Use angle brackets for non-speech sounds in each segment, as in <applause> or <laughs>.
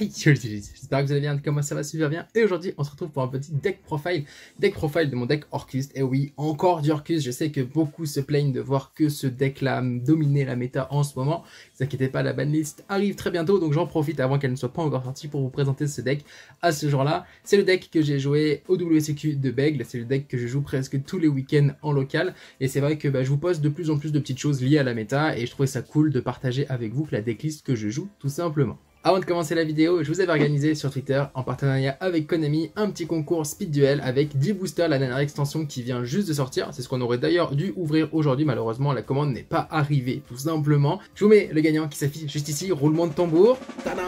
Hey j'espère que vous allez bien, comment ça va super bien Et aujourd'hui on se retrouve pour un petit deck profile, deck profile de mon deck Orcus. Et eh oui, encore du Orcus, je sais que beaucoup se plaignent de voir que ce deck là dominait la méta en ce moment. Ne vous inquiétez pas, la banlist arrive très bientôt, donc j'en profite avant qu'elle ne soit pas encore sortie pour vous présenter ce deck à ce jour là. C'est le deck que j'ai joué au WCQ de Begle. c'est le deck que je joue presque tous les week-ends en local. Et c'est vrai que bah, je vous poste de plus en plus de petites choses liées à la méta et je trouvais ça cool de partager avec vous la decklist que je joue tout simplement. Avant de commencer la vidéo, je vous avais organisé sur Twitter, en partenariat avec Konami, un petit concours Speed Duel avec 10 boosters, la dernière extension qui vient juste de sortir. C'est ce qu'on aurait d'ailleurs dû ouvrir aujourd'hui, malheureusement la commande n'est pas arrivée, tout simplement. Je vous mets le gagnant qui s'affiche juste ici, roulement de tambour. Tadam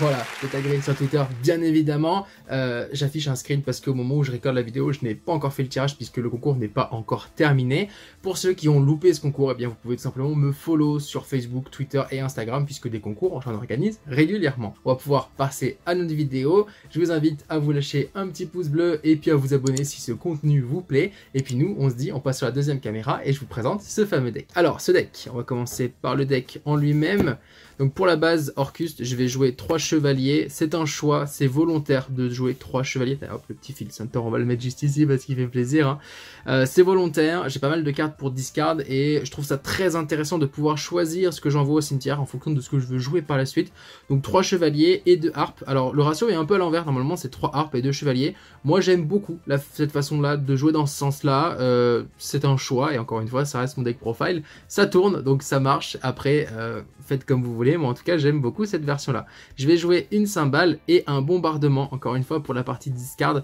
voilà, c'est tagué sur Twitter, bien évidemment. Euh, j'affiche un screen parce qu'au moment où je récorde la vidéo, je n'ai pas encore fait le tirage puisque le concours n'est pas encore terminé. Pour ceux qui ont loupé ce concours, eh bien vous pouvez tout simplement me follow sur Facebook, Twitter et Instagram puisque des concours, j'en organise régulièrement. On va pouvoir passer à notre vidéo. Je vous invite à vous lâcher un petit pouce bleu et puis à vous abonner si ce contenu vous plaît. Et puis nous, on se dit, on passe sur la deuxième caméra et je vous présente ce fameux deck. Alors, ce deck, on va commencer par le deck en lui-même. Donc pour la base Orcus, je vais jouer 3 chevaliers. C'est un choix, c'est volontaire de jouer 3 chevaliers. Hop, le petit fil center, on va le mettre juste ici parce qu'il fait plaisir. Hein. Euh, c'est volontaire, j'ai pas mal de cartes pour discard et je trouve ça très intéressant de pouvoir choisir ce que j'envoie au cimetière en fonction de ce que je veux jouer par la suite. Donc 3 chevaliers et 2 harpes. Alors le ratio est un peu à l'envers, normalement c'est 3 harpes et 2 chevaliers. Moi j'aime beaucoup cette façon-là de jouer dans ce sens-là. Euh, c'est un choix et encore une fois ça reste mon deck profile. Ça tourne, donc ça marche. Après, euh, faites comme vous voulez mais en tout cas j'aime beaucoup cette version là. Je vais jouer une cymbale et un bombardement, encore une fois pour la partie discard.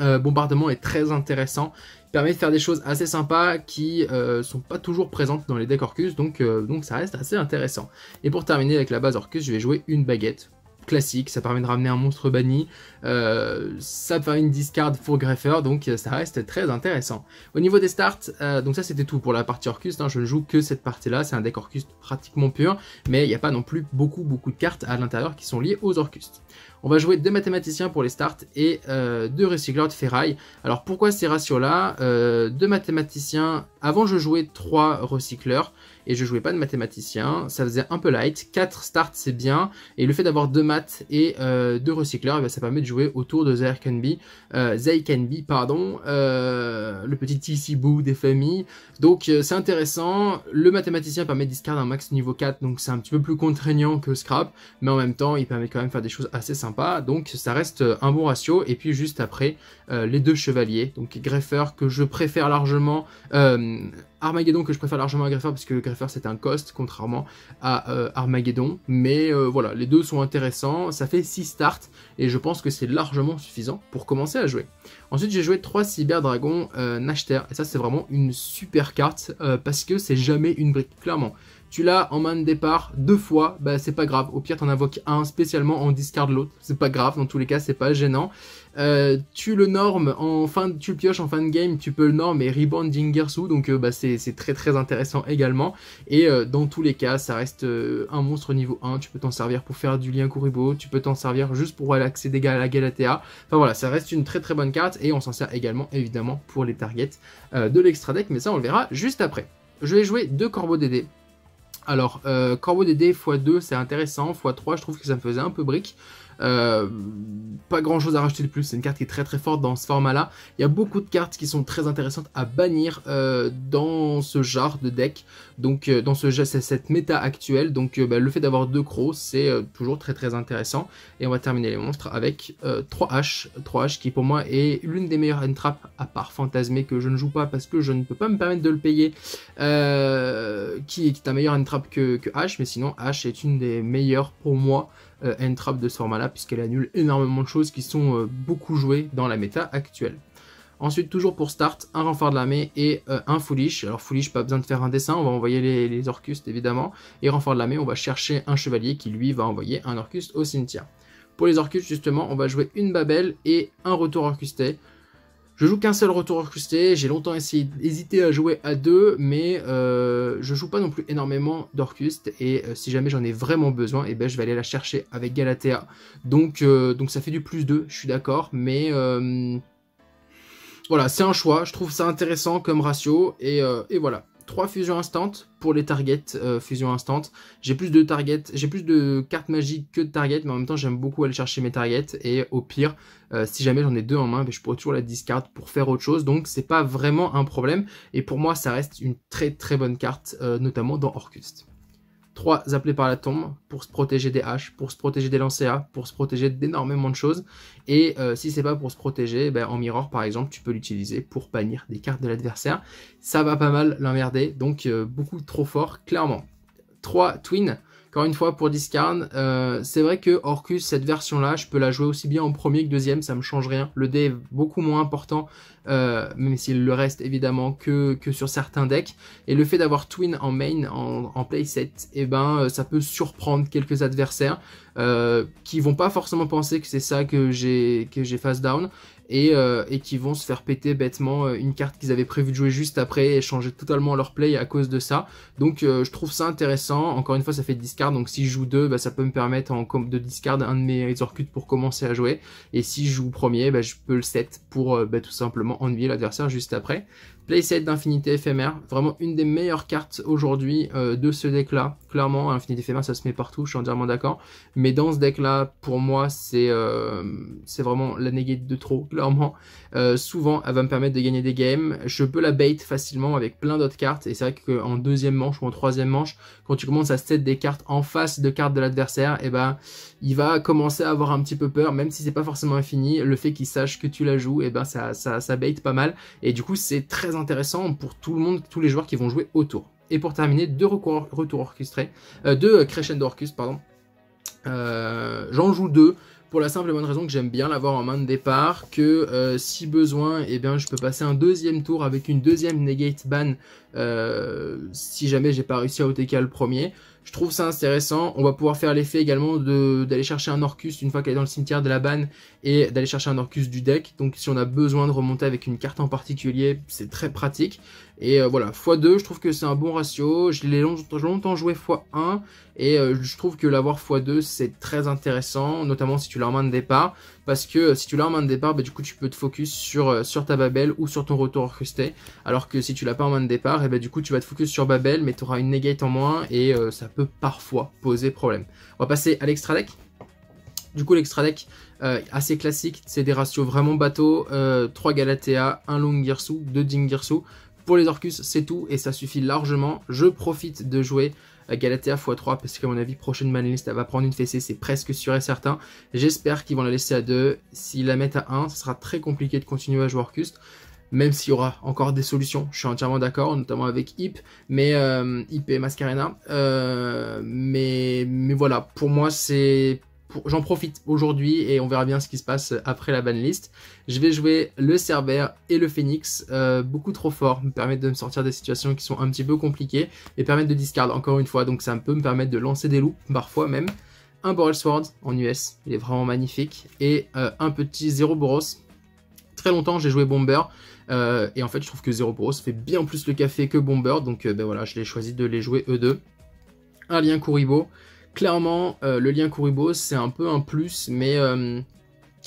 Euh, bombardement est très intéressant, permet de faire des choses assez sympas qui euh, sont pas toujours présentes dans les decks Orcus, donc, euh, donc ça reste assez intéressant. Et pour terminer avec la base Orcus, je vais jouer une baguette classique, ça permet de ramener un monstre banni, euh, ça permet une discard pour greffer, donc euh, ça reste très intéressant. Au niveau des starts, euh, donc ça c'était tout pour la partie Orcus, hein. je ne joue que cette partie-là, c'est un deck Orcus pratiquement pur, mais il n'y a pas non plus beaucoup beaucoup de cartes à l'intérieur qui sont liées aux orcustes. On va jouer deux mathématiciens pour les starts et deux recycleurs de ferraille. Alors pourquoi ces ratios-là Deux mathématiciens, avant je jouais trois recycleurs, et je jouais pas de mathématicien. Ça faisait un peu light. 4 starts, c'est bien. Et le fait d'avoir deux maths et euh, deux recycleurs, eh ben, ça permet de jouer autour de Zay Canby, euh, pardon, euh, le petit Tissibou des familles. Donc euh, c'est intéressant. Le mathématicien permet de discard un max niveau 4, donc c'est un petit peu plus contraignant que Scrap, mais en même temps, il permet quand même de faire des choses assez sympas. Donc ça reste un bon ratio. Et puis juste après, les deux chevaliers, donc Greffer que je préfère largement. Armageddon que je préfère largement à Greffer parce que Greffer c'est un cost contrairement à euh, Armageddon. Mais euh, voilà, les deux sont intéressants. Ça fait 6 starts et je pense que c'est largement suffisant pour commencer à jouer. Ensuite j'ai joué 3 Cyber Dragon euh, et ça c'est vraiment une super carte euh, parce que c'est jamais une brique, clairement tu l'as en main de départ deux fois, bah, c'est pas grave. Au pire, t'en invoques un spécialement, on discard l'autre. C'est pas grave, dans tous les cas, c'est pas gênant. Euh, tu le normes en fin, de, tu le pioches en fin de game, tu peux le normer, et rebound donc euh, bah, c'est très très intéressant également. Et euh, dans tous les cas, ça reste un monstre niveau 1, tu peux t'en servir pour faire du lien Kuribo, tu peux t'en servir juste pour relaxer des gars à la Galatea. Enfin voilà, ça reste une très très bonne carte et on s'en sert également évidemment pour les targets de l'extra deck, mais ça on le verra juste après. Je vais jouer deux corbeaux DD alors, euh, Corbeau dés x2, c'est intéressant. x3, je trouve que ça me faisait un peu brique. Euh, pas grand chose à racheter de plus, c'est une carte qui est très très forte dans ce format là. Il y a beaucoup de cartes qui sont très intéressantes à bannir euh, dans ce genre de deck, donc euh, dans ce jeu, cette méta actuelle. Donc bah, le fait d'avoir deux crocs c'est toujours très très intéressant. Et on va terminer les monstres avec 3H, 3H qui pour moi est l'une des meilleures entraps à part Fantasmé que je ne joue pas parce que je ne peux pas me permettre de le payer, qui, est un meilleur entrappe que, que H, mais sinon H est une des meilleures pour moi entrap euh, de ce format-là, puisqu'elle annule énormément de choses qui sont euh, beaucoup jouées dans la méta actuelle. Ensuite, toujours pour start, un renfort de l'armée et euh, un foolish. Alors foolish, pas besoin de faire un dessin, on va envoyer les, orcustes évidemment. Et renfort de l'armée, on va chercher un chevalier qui lui va envoyer un orcuste au cimetière. Pour les orcustes justement, on va jouer une babel et un retour orcusté. Je joue qu'un seul retour orcusté, j'ai longtemps hésité à jouer à deux, mais je euh, je joue pas non plus énormément d'orcustes, et euh, si jamais j'en ai vraiment besoin, et eh ben, je vais aller la chercher avec Galatea. Donc, euh, donc ça fait du plus 2, je suis d'accord, mais voilà, c'est un choix, je trouve ça intéressant comme ratio, et, et voilà. 3 fusions instantes pour les targets euh, fusion instant. J'ai plus de targets, j'ai plus de cartes magiques que de targets, mais en même temps j'aime beaucoup aller chercher mes targets et au pire, euh, si jamais j'en ai deux en main, ben, je pourrais toujours la discard pour faire autre chose, donc c'est pas vraiment un problème et pour moi ça reste une très très bonne carte, euh, notamment dans Orcust. 3 appelés par la tombe pour se protéger des haches, pour se protéger des lancéas, pour se protéger d'énormément de choses. Et euh, si c'est pas pour se protéger, ben, en miroir par exemple, tu peux l'utiliser pour bannir des cartes de l'adversaire. Ça va pas mal l'emmerder, donc euh, beaucoup trop fort, clairement. 3 twins, encore une fois, pour discarn, euh, c'est vrai que Orcus, cette version-là, je peux la jouer aussi bien en premier que deuxième, ça me change rien. Le dé est beaucoup moins important, euh, même s'il le reste évidemment que, que sur certains decks. Et le fait d'avoir Twin en main, en, playset, et eh ben, euh, ça peut surprendre quelques adversaires qui vont pas forcément penser que c'est ça que j'ai face down euh, et, qui vont se faire péter bêtement euh, une carte qu'ils avaient prévu de jouer juste après et changer totalement leur play à cause de ça. Donc euh, je trouve ça intéressant. Encore une fois, ça fait discard, donc si je joue deux, bah, ça peut me permettre de discard un de mes orcutes pour commencer à jouer. Et si je joue premier, bah, je peux le set pour bah, tout simplement ennuyer l'adversaire juste après. Playset d'Infinité Éphémère, vraiment une des meilleures cartes aujourd'hui euh, de ce deck-là. Clairement, hein, Infinité Éphémère, ça se met partout, je suis entièrement d'accord. Mais dans ce deck-là, pour moi, c'est euh, vraiment la négate de trop, <laughs> clairement. Euh, souvent, elle va me permettre de gagner des games. Je peux la bait facilement avec plein d'autres cartes. Et c'est vrai qu'en deuxième manche ou en troisième manche, quand tu commences à set des cartes en face de cartes de l'adversaire, et eh ben, il va commencer à avoir un petit peu peur, même si c'est pas forcément infini. Le fait qu'il sache que tu la joues, et eh ben, ça, ça, ça bait pas mal. Et du coup, c'est très intéressant pour tout le monde, tous les joueurs qui vont jouer autour. Et pour terminer, deux retours orchestrés, euh, deux euh, crescendo orchestres, pardon. Euh, j'en joue deux pour la simple et bonne raison que j'aime bien l'avoir en main de départ, que si besoin, eh bien, je peux passer un deuxième tour avec une deuxième negate ban si jamais j'ai pas réussi à OTK le premier. Je trouve ça intéressant. On va pouvoir faire l'effet également d'aller chercher un Orcus une fois qu'elle est dans le cimetière de la banne et d'aller chercher un Orcus du deck. Donc si on a besoin de remonter avec une carte en particulier, c'est très pratique. Et euh, voilà, x2, je trouve que c'est un bon ratio. Je l'ai longtemps joué x1 et euh, je trouve que l'avoir x2, c'est très intéressant, notamment si tu l'as en main de départ. Parce que euh, si tu l'as en main de départ, bah, du coup, tu peux te focus sur, sur ta Babel ou sur ton retour orchestré. Alors que si tu l'as pas en main de départ, et eh ben, du coup, tu vas te focus sur Babel, mais tu auras une negate en moins et ça peut parfois poser problème. On va passer à l'extra deck. Du coup, l'extra deck, assez classique, c'est des ratios vraiment bateaux, 3 Galatea, 1 Longirsu, 2 Dingirsu pour les Orcus, c'est tout et ça suffit largement. Je profite de jouer Galatea x3 parce qu'à mon avis, prochaine list, elle va prendre une fessée, c'est presque sûr et certain. J'espère qu'ils vont la laisser à 2. S'ils la mettent à 1, ce sera très compliqué de continuer à jouer Orcus même s'il y aura encore des solutions, je suis entièrement d'accord, notamment avec Hip, mais euh, Ip Hip et Mascarena. Euh, mais, mais voilà, pour moi, c'est j'en profite aujourd'hui et on verra bien ce qui se passe après la banlist. Je vais jouer le Cerber et le Phoenix, euh, beaucoup trop fort, me permettre de me sortir des situations qui sont un petit peu compliquées et permettre de discard encore une fois, donc ça peut me permettre de lancer des loups, parfois même. Un Borel Sword en US, il est vraiment magnifique, et euh, un petit Zero Boros. Très longtemps j'ai joué Bomber, euh, et en fait je trouve que Zero Boros fait bien plus le café que Bomber, donc ben voilà, je l'ai choisi de les jouer eux deux. Un lien Kuribo, clairement, euh, le lien Kuribo, c'est un peu un plus, mais euh,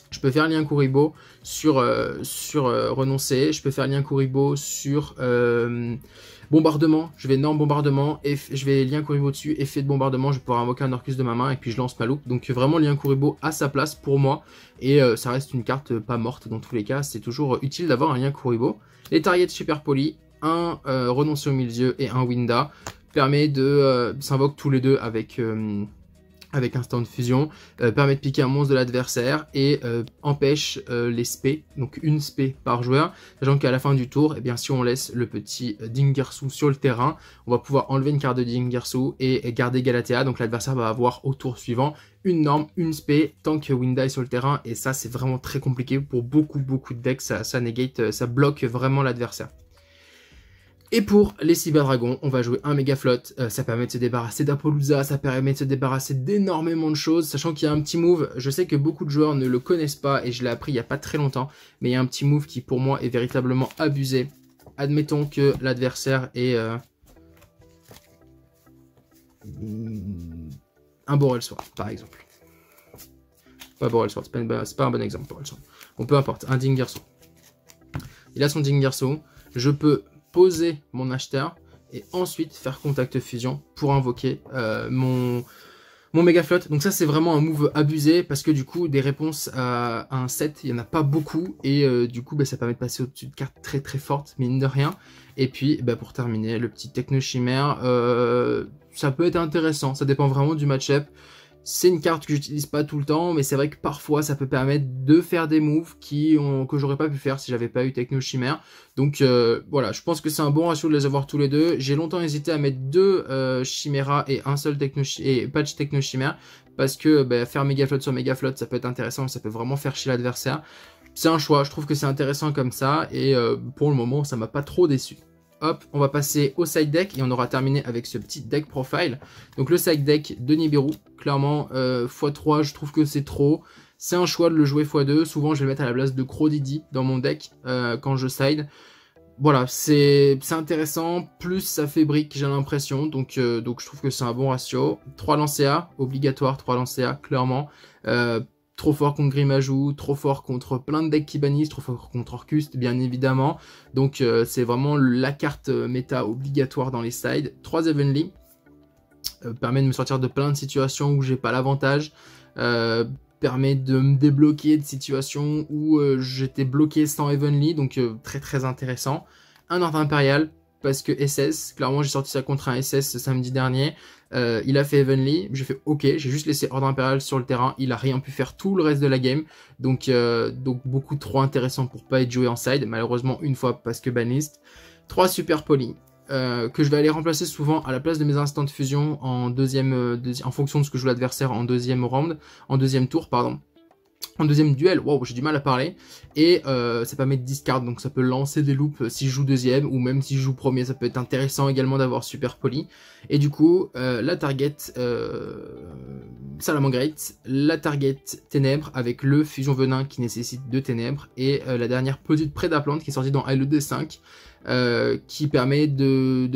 je peux faire lien Kuribo sur, euh, sur renoncer, je peux faire lien Kuribo sur bombardement, je vais norme bombardement, et je vais lien Kuribo dessus, effet de bombardement, je vais pouvoir invoquer un Orcus de ma main et puis je lance ma loupe. Donc vraiment lien Kuribo à sa place pour moi, et ça reste une carte pas morte dans tous les cas, c'est toujours utile d'avoir un lien Kuribo. Les targets super polies, un renoncer au milieu et un Winda permet de euh, s'invoquer tous les deux avec instant euh, de fusion, euh, permet de piquer un monstre de l'adversaire et empêche les spé, donc une spé par joueur, sachant qu'à la fin du tour, et eh bien, si on laisse le petit Dingersu sur le terrain, on va pouvoir enlever une carte de Dingersu et garder Galatea, donc l'adversaire va avoir au tour suivant une norme, une spé, tant que Windai est sur le terrain, et ça c'est vraiment très compliqué pour beaucoup beaucoup de decks, ça, ça ça bloque vraiment l'adversaire. Et pour les cyber-dragons, on va jouer un méga flotte. Euh, ça permet de se débarrasser d'Apollousa. ça permet de se débarrasser d'énormément de choses, sachant qu'il y a un petit move. Je sais que beaucoup de joueurs ne le connaissent pas et je l'ai appris il n'y a pas très longtemps, mais il y a un petit move qui pour moi est véritablement abusé. Admettons que l'adversaire est euh, un Borrel Sword, par exemple. Pas Borel Sword, c'est pas, pas, un bon exemple, Borel Sword. peu importe, un garçon. Il a son Dingerso. Je peux poser mon acheteur et ensuite faire contact fusion pour invoquer euh, mon, mon méga flotte. Donc ça c'est vraiment un move abusé parce que du coup des réponses à, un set, il n'y en a pas beaucoup et euh, du coup bah, ça permet de passer au-dessus de cartes très très fortes mine de rien. Et puis bah, pour terminer le petit techno chimère, euh, ça peut être intéressant, ça dépend vraiment du match-up. C'est une carte que j'utilise pas tout le temps, mais c'est vrai que parfois ça peut permettre de faire des moves qui que j'aurais pas pu faire si j'avais pas eu Techno Chimère. Donc euh, voilà, je pense que c'est un bon ratio de les avoir tous les deux. J'ai longtemps hésité à mettre deux euh, Chimera et un seul Techno et patch Techno Chimère parce que bah, faire méga flotte sur méga flotte ça peut être intéressant, ça peut vraiment faire chier l'adversaire. C'est un choix, je trouve que c'est intéressant comme ça et euh, pour le moment ça m'a pas trop déçu. Hop, on va passer au side deck et on aura terminé avec ce petit deck profile. Donc le side deck de Nibiru, clairement, x3, euh, je trouve que c'est trop. C'est un choix de le jouer x2. Souvent, je vais le mettre à la place de Crow dans mon deck euh, quand je side. Voilà, c'est intéressant. Plus ça fait brique, j'ai l'impression. Donc, euh, donc je trouve que c'est un bon ratio. 3 lancea A, obligatoire 3 lancea clairement trop fort contre Grimajou, trop fort contre plein de decks qui bannissent, trop fort contre Orcust, bien évidemment. Donc euh, c'est vraiment la carte euh, méta obligatoire dans les sides. 3 Evenly euh, permet de me sortir de plein de situations où j'ai pas l'avantage. permet de me débloquer de situations où j'étais bloqué sans Evenly, donc très très intéressant. Un ordre impérial, parce que SS, clairement j'ai sorti ça contre un SS samedi dernier, euh, il a fait Heavenly, j'ai fait ok, j'ai juste laissé Ordre Impérial sur le terrain, il a rien pu faire tout le reste de la game, donc, euh, donc beaucoup trop intéressant pour pas être joué en side, malheureusement une fois parce que banlist. Trois Super Poly, euh, que je vais aller remplacer souvent à la place de mes instants de fusion en deuxième, en fonction de ce que joue l'adversaire en deuxième round, en deuxième tour pardon. En deuxième duel, wow, j'ai du mal à parler. Et euh, ça permet de discard, donc ça peut lancer des loops euh, si je joue deuxième, ou même si je joue premier, ça peut être intéressant également d'avoir super poli. Et du coup, euh, la target euh, la target Ténèbres, avec le Fusion Venin qui nécessite deux Ténèbres, et la dernière petite Prédaplante qui est sortie dans LED 5, euh, qui permet de,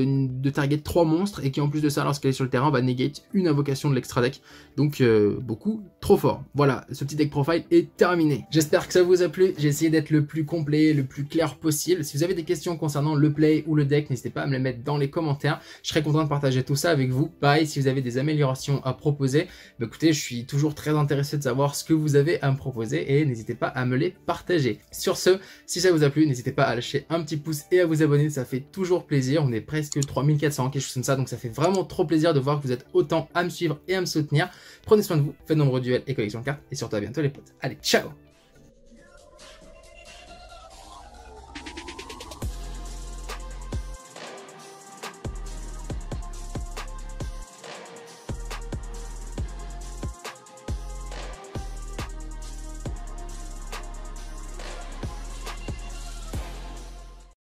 target 3 monstres et qui en plus de ça lorsqu'elle est sur le terrain va negate une invocation de l'extra deck. Donc euh, beaucoup trop fort. Voilà, ce petit deck profile est terminé. J'espère que ça vous a plu. J'ai essayé d'être le plus complet, le plus clair possible. Si vous avez des questions concernant le play ou le deck, n'hésitez pas à me les mettre dans les commentaires. Je serais content de partager tout ça avec vous. Pareil, si vous avez des améliorations à proposer, bah, écoutez, je suis toujours très intéressé de savoir ce que vous avez à me proposer et n'hésitez pas à me les partager. Sur ce, si ça vous a plu, n'hésitez pas à lâcher un petit pouce et à vous vous abonner, ça fait toujours plaisir. On est presque 3400, quelque chose comme ça, donc ça fait vraiment trop plaisir de voir que vous êtes autant à me suivre et à me soutenir. Prenez soin de vous, faites nombreux duels et collections de cartes, et surtout à bientôt les potes. Allez, ciao